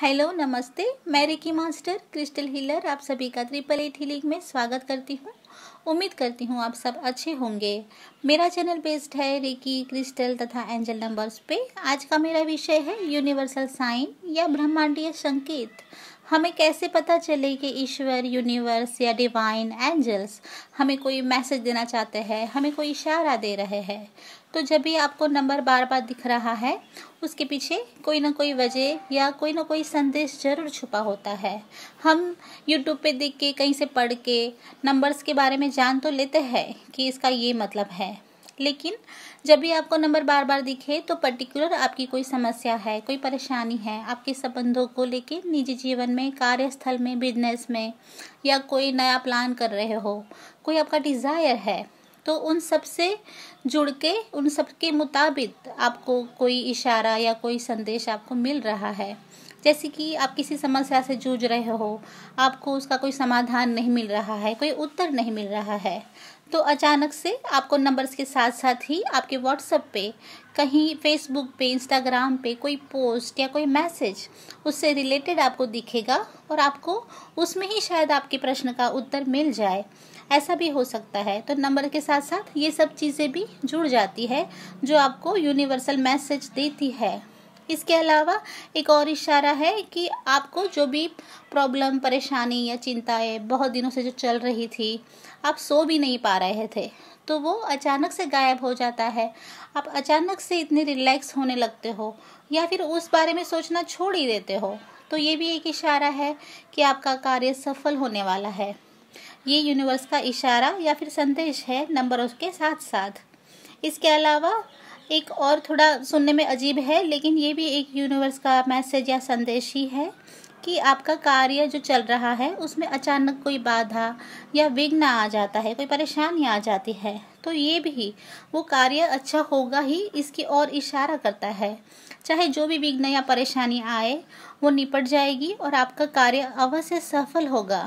hello नमस्ते मैं Ricky master crystal healer आप सभी का ट्रिपल एट हीलिंग में स्वागत करती हूँ उम्मीद करती हूँ आप सब अच्छे होंगे मेरा चैनल बेस्ड है रिकी क्रिस्टल तथा एंजल नंबर्स पे आज का मेरा विषय है यूनिवर्सल साइन या ब्रह्मांडीय संकेत हमें कैसे पता चले कि ईश्वर यूनिवर्स या डिवाइन एंजल्स हमें कोई मैसेज देना चाहते हैं हमें कोई इशारा दे रहे हैं तो जब भी आपको नंबर बार बार दिख रहा है उसके पीछे कोई ना कोई वजह या कोई ना कोई संदेश जरूर छुपा होता है हम यूट्यूब पे देख के कहीं से पढ़ के नंबर्स के बारे में जान तो लेते हैं कि इसका ये मतलब है लेकिन जब भी आपको नंबर बार बार दिखे तो पर्टिकुलर आपकी कोई समस्या है कोई परेशानी है आपके संबंधों को लेके निजी जीवन में कार्यस्थल में बिजनेस में या कोई नया प्लान कर रहे हो कोई आपका डिज़ायर है तो उन सब से जुड़ के उन सब के मुताबिक आपको कोई इशारा या कोई संदेश आपको मिल रहा है जैसे कि आप किसी समस्या से जूझ रहे हो आपको उसका कोई समाधान नहीं मिल रहा है कोई उत्तर नहीं मिल रहा है तो अचानक से आपको नंबर्स के साथ साथ ही आपके व्हाट्सएप पे कहीं फेसबुक पे इंस्टाग्राम पे कोई पोस्ट या कोई मैसेज उससे रिलेटेड आपको दिखेगा और आपको उसमें ही शायद आपके प्रश्न का उत्तर मिल जाए ऐसा भी हो सकता है तो नंबर के साथ साथ ये सब चीज़ें भी जुड़ जाती है जो आपको यूनिवर्सल मैसेज देती है इसके अलावा एक और इशारा है कि आपको जो भी प्रॉब्लम परेशानी या चिंताएं बहुत दिनों से जो चल रही थी आप सो भी नहीं पा रहे थे तो वो अचानक से गायब हो जाता है आप अचानक से इतने रिलैक्स होने लगते हो या फिर उस बारे में सोचना छोड़ ही देते हो तो ये भी एक इशारा है कि आपका कार्य सफल होने वाला है ये यूनिवर्स का इशारा या फिर संदेश है नंबरों के साथ साथ इसके अलावा एक और थोड़ा सुनने में अजीब है लेकिन ये भी एक यूनिवर्स का मैसेज या संदेश ही है कि आपका कार्य जो चल रहा है उसमें अचानक कोई बाधा या विघ्न आ जाता है कोई परेशानी आ जाती है तो ये भी वो कार्य अच्छा होगा ही इसकी ओर इशारा करता है चाहे जो भी विघ्न या परेशानी आए वो निपट जाएगी और आपका कार्य अवश्य सफल होगा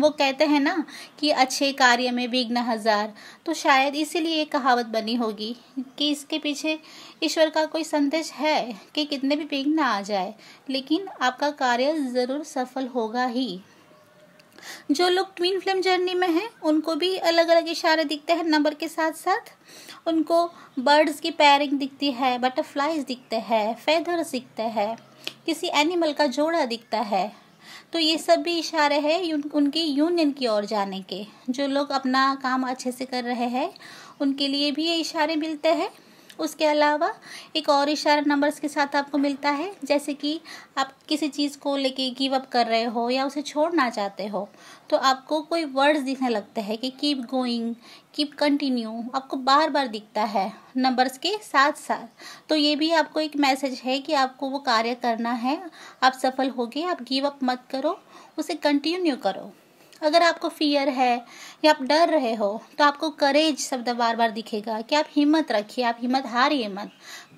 वो कहते हैं ना कि अच्छे कार्य में विघ्न हजार तो शायद इसीलिए ये कहावत बनी होगी कि इसके पीछे ईश्वर का कोई संदेश है कि कितने भी विघ्न आ जाए लेकिन आपका कार्य ज़रूर सफल होगा ही जो लोग ट्विन फ्लेम जर्नी में हैं उनको भी अलग अलग इशारे दिखते हैं नंबर के साथ साथ उनको बर्ड्स की पैरिंग दिखती है बटरफ्लाइज दिखते हैं फेदर्स दिखते हैं किसी एनिमल का जोड़ा दिखता है तो ये सब भी इशारे हैं उनकी यूनियन की ओर जाने के जो लोग अपना काम अच्छे से कर रहे हैं उनके लिए भी ये इशारे मिलते हैं उसके अलावा एक और इशारा नंबर्स के साथ आपको मिलता है जैसे कि आप किसी चीज़ को लेके गिव अप कर रहे हो या उसे छोड़ना चाहते हो तो आपको कोई वर्ड्स दिखने लगते हैं कि कीप गोइंग कीप कंटिन्यू आपको बार बार दिखता है नंबर्स के साथ साथ तो ये भी आपको एक मैसेज है कि आपको वो कार्य करना है आप सफल हो गए आप गिव अप मत करो उसे कंटिन्यू करो अगर आपको फियर है या आप डर रहे हो तो आपको करेज शब्द बार बार दिखेगा कि आप हिम्मत रखिए आप हिम्मत हारिए मत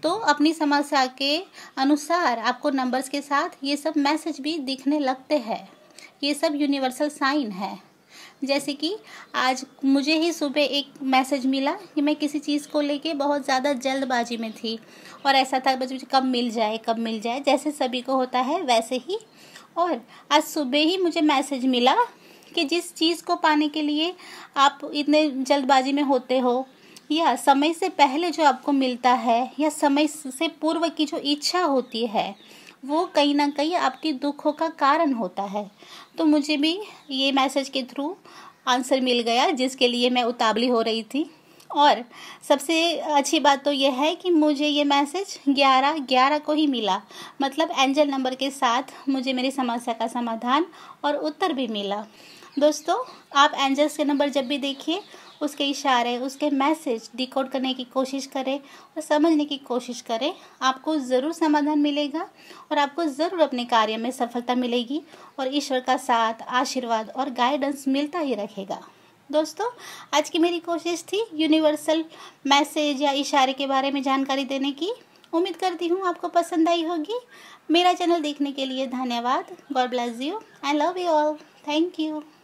तो अपनी समस्या के अनुसार आपको नंबर्स के साथ ये सब मैसेज भी दिखने लगते हैं ये सब यूनिवर्सल साइन है जैसे कि आज मुझे ही सुबह एक मैसेज मिला कि मैं किसी चीज़ को लेके बहुत ज़्यादा जल्दबाजी में थी और ऐसा था बस मुझे कब मिल जाए कब मिल जाए जैसे सभी को होता है वैसे ही और आज सुबह ही मुझे मैसेज मिला कि जिस चीज़ को पाने के लिए आप इतने जल्दबाजी में होते हो या समय से पहले जो आपको मिलता है या समय से पूर्व की जो इच्छा होती है वो कहीं ना कहीं आपके दुखों का कारण होता है तो मुझे भी ये मैसेज के थ्रू आंसर मिल गया जिसके लिए मैं उतावली हो रही थी और सबसे अच्छी बात तो यह है कि मुझे ये मैसेज ग्यारह ग्यारह को ही मिला मतलब एंजल नंबर के साथ मुझे मेरी समस्या का समाधान और उत्तर भी मिला दोस्तों आप एंजल्स के नंबर जब भी देखिए उसके इशारे उसके मैसेज डिकोड करने की कोशिश करें और समझने की कोशिश करें आपको ज़रूर समाधान मिलेगा और आपको ज़रूर अपने कार्य में सफलता मिलेगी और ईश्वर का साथ आशीर्वाद और गाइडेंस मिलता ही रहेगा दोस्तों आज की मेरी कोशिश थी यूनिवर्सल मैसेज या इशारे के बारे में जानकारी देने की उम्मीद करती हूँ आपको पसंद आई होगी मेरा चैनल देखने के लिए धन्यवाद God bless you I love you all thank you